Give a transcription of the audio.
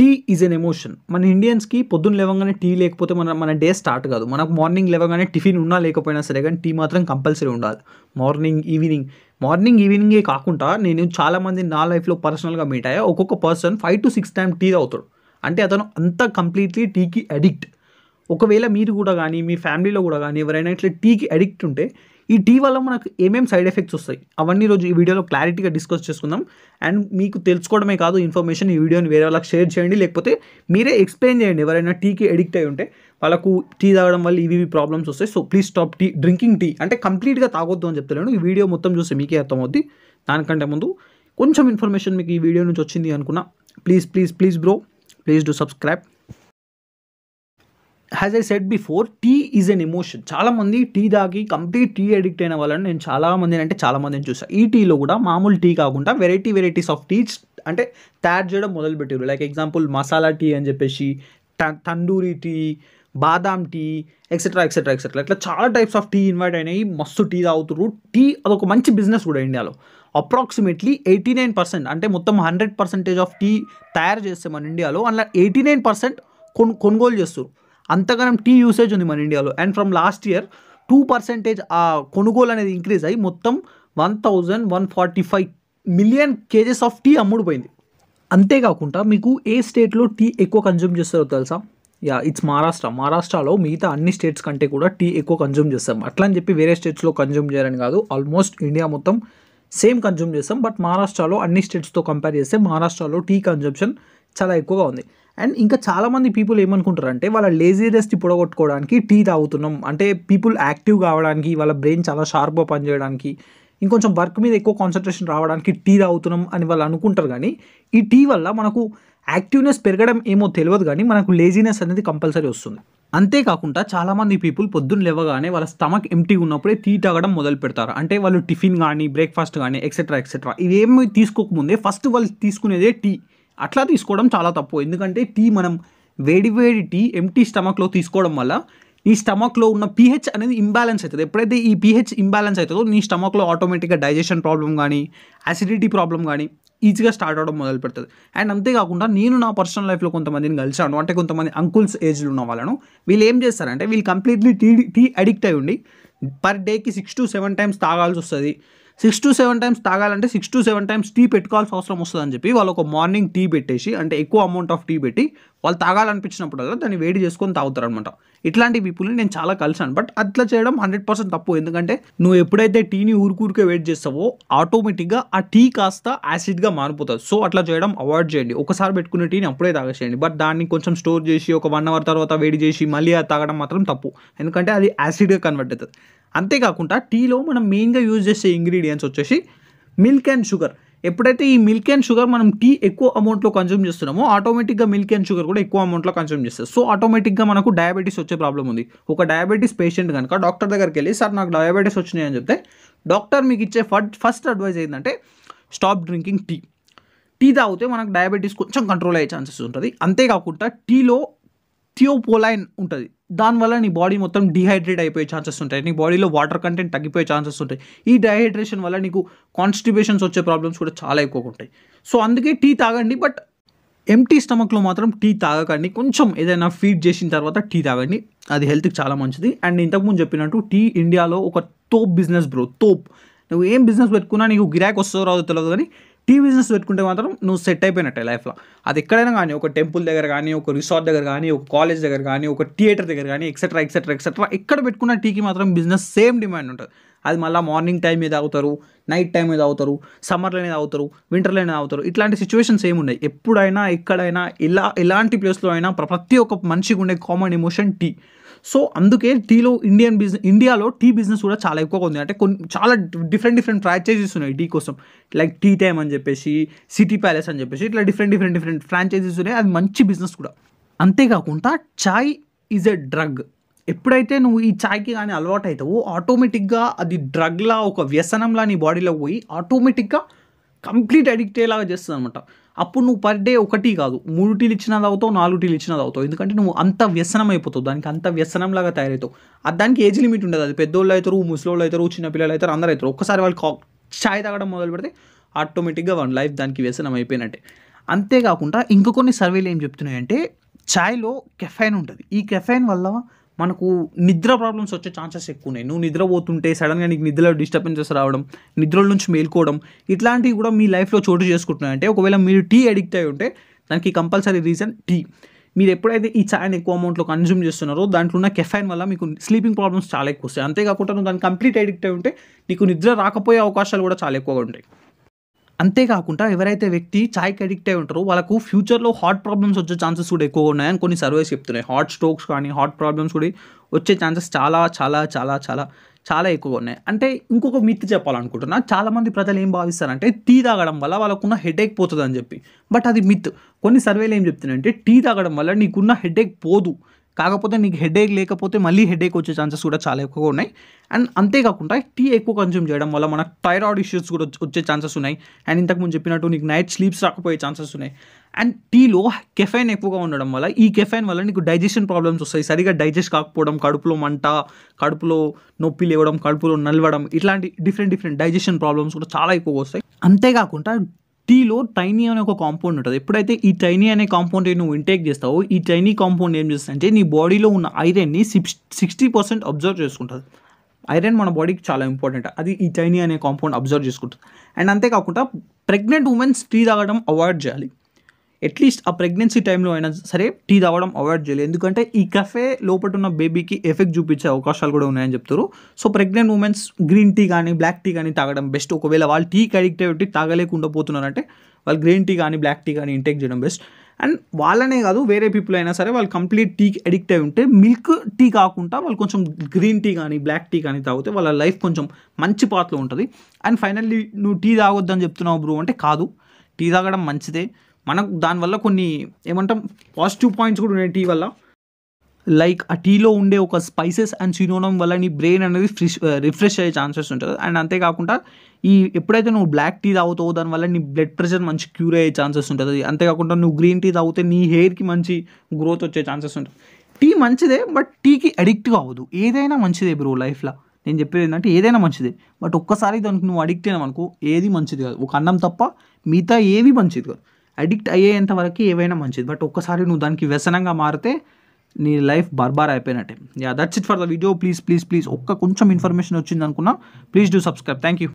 tea is an emotion మన ఇండియన్స్కి పొద్దున్న లేవగానే టీ లేకపోతే మన మన డే స్టార్ట్ కాదు మనకు మార్నింగ్ లేవగానే టిఫిన్ ఉన్నా లేకపోయినా సరే కానీ టీ మాత్రం కంపల్సరీ ఉండాలి మార్నింగ్ ఈవినింగ్ మార్నింగ్ ఈవినింగే కాకుండా నేను చాలామంది నా లైఫ్లో పర్సనల్గా మీట్ అయ్యా ఒక్కొక్క person five to six time tea అవుతాడు అంటే అతను అంత కంప్లీట్లీ టీకి అడిక్ట్ ఒకవేళ మీరు కూడా కానీ మీ ఫ్యామిలీలో కూడా కానీ ఎవరైనా ఇట్లా టీకి అడిక్ట్ ఉంటే ఈ టీ వల్ల మనకు ఏమేమి సైడ్ ఎఫెక్ట్స్ వస్తాయి అవన్నీ రోజు ఈ వీడియోలో క్లారిటీగా డిస్కస్ చేసుకుందాం అండ్ మీకు తెలుసుకోవడమే కాదు ఇన్ఫర్మేషన్ ఈ వీడియోని వేరే వాళ్ళకి షేర్ చేయండి లేకపోతే మీరే ఎక్స్ప్లెయిన్ చేయండి ఎవరైనా టీకి అడిక్ట్ అయి ఉంటే వాళ్ళకు టీ తాగడం వల్ల ఇవి ప్రాబ్లమ్స్ వస్తాయి so please stop tea drinking tea అంటే కంప్లీట్గా తాగొద్దు అని చెప్తలేను ఈ వీడియో మొత్తం చూసి మీకే అర్థమవుద్ది దానికంటే ముందు కొంచెం ఇన్ఫర్మేషన్ మీకు ఈ వీడియో నుంచి వచ్చింది అనుకున్నా please please please bro please do subscribe as I said before tea is an emotion చాలామంది టీ దాగి కంప్లీట్ టీ అడిక్ట్ అయిన వాళ్ళని నేను చాలామంది అంటే చాలామందిని చూసాను ఈ టీలో కూడా మామూలు టీ కాకుండా వెరైటీ వెరైటీస్ ఆఫ్ టీ అంటే తయారు చేయడం మొదలుపెట్టారు లైక్ ఎగ్జాంపుల్ మసాలా టీ అని చెప్పేసి తందూరి టీ బాదాం టీ ఎక్సెట్రా ఎక్సెట్రా ఎక్సెట్రా ఇట్లా చాలా టైప్స్ ఆఫ్ టీ ఇన్వైట్ అయినాయి మస్తు టీ తాగుతున్నారు టీ అదొక మంచి బిజినెస్ కూడా ఇండియాలో అప్రాక్సిమేట్లీ ఎయిటీ నైన్ పర్సెంట్ అంటే మొత్తం హండ్రెడ్ పర్సెంటేజ్ ఆఫ్ టీ తయారు చేస్తే మన ఇండియాలో అలా ఎయిటీ నైన్ పర్సెంట్ కొను కొనుగోలు చేస్తారు అంతగానం టీ యూసేజ్ ఉంది మన ఇండియాలో and from last year two percentage ఆ కొనుగోలు అనేది ఇంక్రీజ్ అయ్యి మొత్తం one thousand one forty five million KGs of tea అమ్ముడుపోయింది అంతేకాకుండా మీకు ఏ స్టేట్లో టీ ఎక్కువ కన్జ్యూమ్ చేస్తారో తెలుసా యా ఇట్స్ మహారాష్ట్ర మహారాష్ట్రలో మిగతా అన్ని స్టేట్స్ కంటే కూడా టీ ఎక్కువ కన్జ్యూమ్ చేస్తాం అట్లా అని చెప్పి వేరే స్టేట్స్లో కన్జ్యూమ్ చేయాలని కాదు ఆల్మోస్ట్ ఇండియా మొత్తం సేమ్ కన్జ్యూమ్ చేస్తాం బట్ మహారాష్ట్రలో అన్ని స్టేట్స్తో కంపేర్ చేస్తే మహారాష్ట్రలో టీ కన్జంప్షన్ చాలా ఎక్కువగా ఉంది అండ్ ఇంకా చాలామంది పీపుల్ ఏమనుకుంటారంటే వాళ్ళ లేజీనెస్ని పొడగొట్టుకోవడానికి టీ తాగుతున్నాం అంటే పీపుల్ యాక్టివ్ కావడానికి వాళ్ళ బ్రెయిన్ చాలా షార్ప్గా పనిచేయడానికి ఇంకొంచెం వర్క్ మీద ఎక్కువ కాన్సన్ట్రేషన్ రావడానికి టీ తాగుతున్నాం అని వాళ్ళు అనుకుంటారు కానీ ఈ టీ వల్ల మనకు యాక్టివ్నెస్ పెరగడం ఏమో తెలియదు కానీ మనకు లేజీనెస్ అనేది కంపల్సరీ వస్తుంది అంతేకాకుండా చాలామంది పీపుల్ పొద్దున్న లేవగానే వాళ్ళ స్టమక్ ఎంటీ ఉన్నప్పుడే టీ తాగడం మొదలు పెడతారు అంటే వాళ్ళు టిఫిన్ కానీ బ్రేక్ఫాస్ట్ కానీ ఎక్సెట్రా ఎక్సెట్రా ఇవేమి తీసుకోకముందే ఫస్ట్ వాళ్ళు తీసుకునేదే టీ అట్లా తీసుకోవడం చాలా తప్పు ఎందుకంటే టీ మనం వేడి వేడి టీ ఎంటీ స్టమక్లో తీసుకోవడం వల్ల నీ స్టమక్లో ఉన్న పీహెచ్ అనేది ఇంబ్యాలెన్స్ అవుతుంది ఎప్పుడైతే ఈ పీహెచ్ ఇంబ్యాలెన్స్ అవుతుందో నీ స్టమక్లో ఆటోమేటిక్గా డైజెషన్ ప్రాబ్లం కానీ యాసిడిటీ ప్రాబ్లం కానీ ఈజీగా స్టార్ట్ అవడం మొదలు పెడుతుంది అండ్ అంతేకాకుండా నేను నా పర్సనల్ లైఫ్లో కొంతమందిని కలిసాను అంటే కొంతమంది అంకుల్స్ ఏజ్లో ఉన్న వాళ్ళను వీళ్ళు ఏం చేస్తారంటే వీళ్ళు కంప్లీట్లీ టీ టీ అడిక్ట్ అయ్యి ఉండి పర్ డేకి సిక్స్ టు సెవెన్ టైమ్స్ తాగాల్సి వస్తుంది సిక్స్ టు సెవెన్ టైమ్స్ తాగాలంటే six to seven times tea పెట్టుకోవాల్సిన అవసరం వస్తుంది అని చెప్పి వాళ్ళు ఒక మార్నింగ్ టీ పెట్టేసి అంటే ఎక్కువ అమౌంట్ ఆఫ్ టీ పెట్టి వాళ్ళు తాగాలనిపించినప్పుడల్లా దాన్ని వేడి చేసుకొని తాగుతారు అనమాట ఇట్లాంటి పీపుల్ని నేను చాలా కలిసాను బట్ అట్లా చేయడం హండ్రెడ్ పర్సెంట్ తప్పు ఎందుకంటే నువ్వు ఎప్పుడైతే టీని ఊరికే వెయిట్ చేస్తావో ఆటోమేటిక్గా ఆ టీ కాస్త యాసిడ్గా మారిపోతుంది సో అట్లా చేయడం అవాయిడ్ చేయండి ఒకసారి పెట్టుకునే టీని అప్పుడే తాగేసేయండి బట్ దాన్ని కొంచెం స్టోర్ చేసి ఒక వన్ అవర్ తర్వాత వేడి చేసి మళ్ళీ తాగడం మాత్రం తప్పు ఎందుకంటే అది యాసిడ్గా కన్వర్ట్ అవుతుంది అంతేకాకుండా టీలో మనం మెయిన్గా యూజ్ చేసే ఇంగ్రీడియంట్స్ వచ్చేసి మిల్క్ అండ్ షుగర్ ఎప్పుడైతే ఈ మిల్క్ అండ్ షుగర్ మనం టీ ఎక్కువ అమౌంట్లో కన్జ్యూమ్ చేస్తున్నామో ఆటోమేటిక్గా మిల్క్ అండ్ షుగర్ కూడా ఎక్కువ అమౌంట్లో కన్జ్యూమ్ చేస్తారు సో ఆటోమేటిక్గా మనకు డయాబెటీస్ వచ్చే ప్రాబ్లం ఉంది ఒక డయాబెటీస్ పేషెంట్ కనుక డాక్టర్ దగ్గరికి వెళ్ళి సార్ నాకు డయాబెటీస్ వచ్చినాయి అని చెప్తే డాక్టర్ మీకు ఇచ్చే ఫస్ట్ అడ్వైజ్ ఏంటంటే స్టాప్ డ్రింకింగ్ టీ టీ తాగితే మనకు డయాబెటీస్ కొంచెం కంట్రోల్ అయ్యే ఛాన్సెస్ ఉంటుంది అంతేకాకుండా టీలో థియోపోలైన్ ఉంటుంది దానివల్ల నీ బాడీ మొత్తం డిహైడ్రేట్ అయిపోయే ఛాన్సెస్ ఉంటాయి నీ బాడీలో వాటర్ కంటెంట్ తగ్గిపోయే ఛాన్సెస్ ఉంటాయి ఈ డైహైడ్రేషన్ వల్ల నీకు కాన్స్టిబేషన్స్ వచ్చే ప్రాబ్లమ్స్ కూడా చాలా ఎక్కువ ఉంటాయి సో అందుకే టీ తాగండి బట్ ఎంటీ స్టమక్లో మాత్రం టీ తాగకండి కొంచెం ఏదైనా ఫీడ్ చేసిన తర్వాత టీ తాగండి అది హెల్త్కి చాలా మంచిది అండ్ ఇంతకుముందు చెప్పినట్టు టీ ఇండియాలో ఒక తోప్ బిజినెస్ బ్రో తోప్ నువ్వు ఏం బిజినెస్ పెట్టుకున్నా నీకు గిరాక్ వస్తుందో రాదో తెలియదు కానీ టీ బిజినెస్ పెట్టుకుంటే మాత్రం నువ్వు సెట్ అయిపోయినట్టే లైఫ్లో అది ఎక్కడైనా కానీ ఒక టెంపుల్ దగ్గర కానీ ఒక రిసార్ట్ దగ్గర కానీ ఒక కాలేజ్ దగ్గర కానీ ఒక థియేటర్ దగ్గర కానీ ఎక్సెట్రా ఎక్సెట్రా ఎక్సెట్రా ఎక్కడ పెట్టుకున్న టీకి మాత్రం బిజినెస్ సేమ్ డిమాండ్ ఉంటుంది అది మళ్ళీ మార్నింగ్ టైం మీద తాగుతారు నైట్ టైం మీద తాగుతారు సమ్మర్లోనే తాగుతారు వింటర్లోనే తాగుతారు ఇట్లాంటి సిచ్యువేషన్స్ ఏమున్నాయి ఎప్పుడైనా ఎక్కడైనా ఇలా ఎలాంటి ప్లేస్లో అయినా ప్రతి ఒక్క మనిషికి ఉండే కామన్ ఎమోషన్ టీ సో అందుకే టీలో ఇండియన్ బిజినెస్ ఇండియాలో టీ బిజినెస్ కూడా చాలా ఎక్కువగా ఉంది అంటే కొన్ని చాలా డిఫరెంట్ డిఫరెంట్ ఫ్రాంచైజీస్ ఉన్నాయి టీ కోసం లైక్ టీ టైమ్ అని చెప్పేసి సిటీ ప్యాలెస్ అని చెప్పేసి ఇట్లా డిఫరెంట్ డిఫరెంట్ డిఫరెంట్ ఫ్రాంచైజీస్ ఉన్నాయి అది మంచి బిజినెస్ కూడా అంతేకాకుండా చాయ్ ఈజ్ ఎ డ్రగ్ ఎప్పుడైతే నువ్వు ఈ ఛాయ్కి కానీ అలవాటు అవుతావో ఆటోమేటిక్గా అది డ్రగ్లా ఒక వ్యసనంలా నీ బాడీలో పోయి ఆటోమేటిక్గా కంప్లీట్ అడిక్ట్ అయ్యేలాగా చేస్తుంది అనమాట అప్పుడు నువ్వు పర్ డే ఒకటి కాదు మూడు టీలు ఇచ్చినది అవుతావు నాలుగు టీలు ఇచ్చినది అవుతావు ఎందుకంటే నువ్వు అంత వ్యసనం అయిపోతావు దానికి అంత వ్యసనంలాగా తయారవుతావు అది దానికి ఏజ్ లిమిట్ ఉండదు అది పెద్దోళ్ళు అవుతారు ముసలోళ్ళు అవుతారు పిల్లలు అవుతారు అందరూ అవుతారు ఒకసారి వాళ్ళు ఛాయ్ తాగడం మొదలు పెడితే ఆటోమేటిక్గా వాళ్ళ లైఫ్ దానికి వ్యసనం అయిపోయినట్టే అంతేకాకుండా ఇంకొన్ని సర్వేలు ఏం చెప్తున్నాయంటే ఛాయ్లో కెఫైన్ ఉంటుంది ఈ కెఫైన్ వల్ల మనకు నిద్ర ప్రాబ్లమ్స్ వచ్చే ఛాన్సెస్ ఎక్కువ ఉన్నాయి నువ్వు నిద్రపోతుంటే సడన్గా నీకు నిద్రలో డిస్టర్బెన్సెస్ రావడం నిద్రల నుంచి మేల్కోవడం ఇట్లాంటివి కూడా మీ లైఫ్లో చోటు చేసుకుంటున్నాయి అంటే ఒకవేళ మీరు టీ అడిక్ట్ అయి ఉంటే దానికి కంపల్సరీ రీజన్ టీ మీరు ఎప్పుడైతే ఈ ఛాయ్ ఎక్కువ అమౌంట్లో కన్జ్యూమ్ చేస్తున్నారో దాంట్లో ఉన్న కెఫైన్ వల్ల మీకు స్లీపింగ్ ప్రాబ్లమ్స్ చాలా ఎక్కువ వస్తాయి అంతేకాకుండా నువ్వు దాన్ని కంప్లీట్ అడిక్ట్ అయి ఉంటే నీకు నిద్ర రాకపోయే అవకాశాలు కూడా చాలా ఎక్కువగా ఉంటాయి అంతేకాకుండా ఎవరైతే వ్యక్తి ఛాయ్కి అడిక్ట్ అయి ఉంటారో వాళ్ళకు ఫ్యూచర్లో హార్ట్ ప్రాబ్లమ్స్ వచ్చే ఛాన్సెస్ కూడా ఎక్కువగా ఉన్నాయని కొన్ని సర్వేస్ చెప్తున్నాయి హార్ట్ స్ట్రోక్స్ కానీ హార్ట్ ప్రాబ్లమ్స్ కూడా వచ్చే ఛాన్సెస్ చాలా చాలా చాలా చాలా చాలా ఎక్కువగా ఉన్నాయి అంటే ఇంకొక మిత్ చెప్పాలనుకుంటున్నా చాలామంది ప్రజలు ఏం భావిస్తారంటే టీ తాగడం వల్ల వాళ్ళకున్న హెడేక్ పోతుంది అని చెప్పి బట్ అది మిత్ కొన్ని సర్వేలు ఏం చెప్తున్నాయంటే టీ తాగడం వల్ల నీకున్న హెడేక్ పోదు కాకపోతే నీకు హెడేక్ లేకపోతే మళ్ళీ హెడేక్ వచ్చే ఛాన్సెస్ కూడా చాలా ఎక్కువగా ఉన్నాయి అండ్ అంతేకాకుండా టీ ఎక్కువ కన్జ్యూమ్ చేయడం వల్ల మనకు థైరాయిడ్ ఇష్యూస్ కూడా వచ్చే ఛాన్సెస్ ఉన్నాయి అండ్ ఇంతకుముందు చెప్పినట్టు నీకు నైట్ స్లీప్స్ రాకపోయే ఛాన్సెస్ ఉన్నాయి అండ్ టీలో కెఫైన్ ఎక్కువగా ఉండడం వల్ల ఈ కెఫైన్ వల్ల నీకు డైజెషన్ ప్రాబ్లమ్స్ వస్తాయి సరిగా డైజెస్ట్ కాకపోవడం కడుపులో మంట కడుపులో నొప్పి లేవడం కడుపులో నలవడం ఇట్లాంటి డిఫరెంట్ డిఫరెంట్ డైజెషన్ ప్రాబ్లమ్స్ కూడా చాలా ఎక్కువగా వస్తాయి అంతేకాకుండా టీలో టైనీ అనే ఒక కాంపౌండ్ ఉంటుంది ఎప్పుడైతే ఈ టైనీ అనే కాంపౌండ్ నువ్వు ఇంటేక్ చేస్తావో ఈ టైనీ కాంపౌండ్ ఏం అంటే నీ బాడీలో ఉన్న ఐరన్ని సిక్స్ సిక్స్టీ పర్సెంట్ అబ్జర్వ్ చేసుకుంటుంది ఐరన్ మన బాడీకి చాలా ఇంపార్టెంట్ అది ఈ టైనీ అనే కాంపౌండ్ అబ్జర్వ్ చేసుకుంటుంది అండ్ అంతేకాకుండా ప్రెగ్నెంట్ ఉమెన్స్ టీ తాగడం అవాయిడ్ చేయాలి అట్లీస్ట్ ఆ ప్రెగ్నెన్సీ టైంలో అయినా సరే టీ తాగడం అవాయిడ్ చేయాలి ఎందుకంటే ఈ కఫే లోపల ఉన్న బేబీకి ఎఫెక్ట్ చూపించే అవకాశాలు కూడా ఉన్నాయని చెప్తారు so pregnant womens green tea కానీ బ్లాక్ టీ కానీ తాగడం బెస్ట్ ఒకవేళ వాళ్ళు టీకి అడిక్ట్ అయ్యి తాగలేకుండా పోతున్నారంటే వాళ్ళు గ్రీన్ టీ కానీ బ్లాక్ టీ కానీ ఇంటేక్ చేయడం బెస్ట్ అండ్ వాళ్ళనే కాదు వేరే పీపుల్ అయినా సరే వాళ్ళు కంప్లీట్ టీకి అడిక్ట్ అయి ఉంటే మిల్క్ టీ కాకుండా వాళ్ళు కొంచెం గ్రీన్ టీ కానీ బ్లాక్ టీ కానీ తాగితే వాళ్ళ లైఫ్ కొంచెం మంచి పాత్రలో ఉంటుంది అండ్ ఫైనల్లీ నువ్వు టీ తాగొద్దని చెప్తున్నావు బ్రో అంటే కాదు టీ తాగడం మంచిదే మనకు దానివల్ల కొన్ని ఏమంటాం పాజిటివ్ పాయింట్స్ కూడా ఉన్నాయి టీ వల్ల లైక్ ఆ టీలో ఉండే ఒక స్పైసెస్ అండ్ సినోనం వల్ల నీ బ్రెయిన్ అనేది ఫ్రిష్ రిఫ్రెష్ uh, అయ్యే ఛాన్సెస్ ఉంటుంది అండ్ అంతేకాకుండా ఈ ఎప్పుడైతే నువ్వు బ్లాక్ టీ తాగుతావు దానివల్ల నీ బ్లడ్ ప్రెషర్ మంచి క్యూర్ అయ్యే ఛాన్సెస్ ఉంటుంది అంతేకాకుండా నువ్వు గ్రీన్ టీ తాగితే నీ హెయిర్కి మంచి గ్రోత్ వచ్చే ఛాన్సెస్ ఉంటుంది టీ మంచిదే బట్ టీకి అడిక్ట్ కావద్దు ఏదైనా మంచిదే బ్రో లైఫ్లో నేను చెప్పేది ఏంటంటే ఏదైనా మంచిదే బట్ ఒక్కసారి దానికి నువ్వు అడిక్ట్ అయినా అనుకో ఏది మంచిది కాదు ఒక అన్నం తప్ప మిగతా ఏవి మంచిది కాదు అడిక్ట్ అయ్యేంత వరకు ఏవైనా మంచిది బట్ ఒక్కసారి నువ్వు దానికి వ్యసనంగా మారితే నీ లైఫ్ బర్బార్ అయిపోయినట్టే yeah that's it for the video please please please ఒక్క కొంచెం ఇన్ఫర్మేషన్ వచ్చింది అనుకున్నా please do subscribe thank you